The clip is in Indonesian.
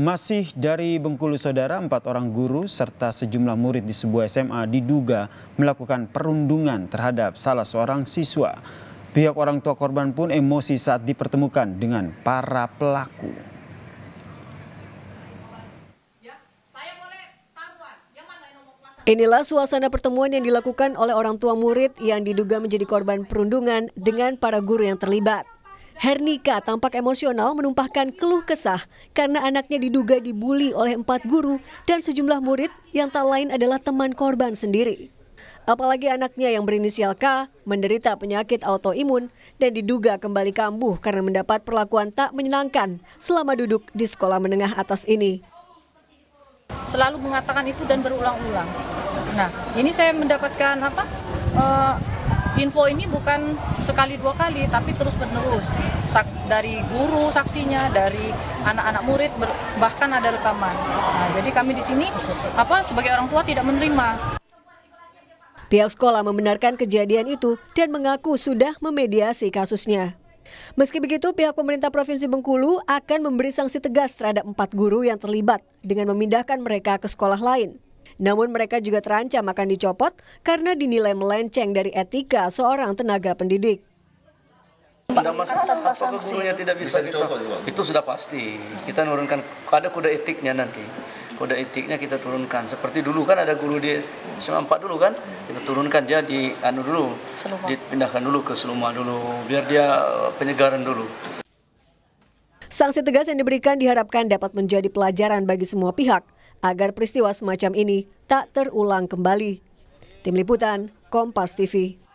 Masih dari Bengkulu Saudara, empat orang guru serta sejumlah murid di sebuah SMA diduga melakukan perundungan terhadap salah seorang siswa. Pihak orang tua korban pun emosi saat dipertemukan dengan para pelaku. Inilah suasana pertemuan yang dilakukan oleh orang tua murid yang diduga menjadi korban perundungan dengan para guru yang terlibat. Hernika tampak emosional menumpahkan keluh kesah karena anaknya diduga dibully oleh empat guru dan sejumlah murid yang tak lain adalah teman korban sendiri. Apalagi anaknya yang berinisial K menderita penyakit autoimun dan diduga kembali kambuh karena mendapat perlakuan tak menyenangkan selama duduk di sekolah menengah atas ini. Selalu mengatakan itu dan berulang-ulang. Nah, ini saya mendapatkan apa? Eh, info ini bukan sekali dua kali tapi terus menerus dari guru saksinya dari anak-anak murid bahkan ada rekaman nah, jadi kami di sini apa sebagai orang tua tidak menerima Pihak sekolah membenarkan kejadian itu dan mengaku sudah memediasi kasusnya. Meski begitu, pihak pemerintah Provinsi Bengkulu akan memberi sanksi tegas terhadap empat guru yang terlibat dengan memindahkan mereka ke sekolah lain. Namun mereka juga terancam akan dicopot karena dinilai melenceng dari etika seorang tenaga pendidik. Tidak masalah, apakah gurunya tidak bisa, bisa dicopot, Itu sudah pasti. Kita nurunkan, ada kode etiknya nanti. Kode etiknya kita turunkan. Seperti dulu kan ada guru di SMA 4 dulu kan, kita turunkan dia di anu dulu, dipindahkan dulu ke Seluma dulu, biar dia eh, penyegaran dulu. Sanksi tegas yang diberikan diharapkan dapat menjadi pelajaran bagi semua pihak agar peristiwa semacam ini tak terulang kembali. Tim Liputan, Kompas TV.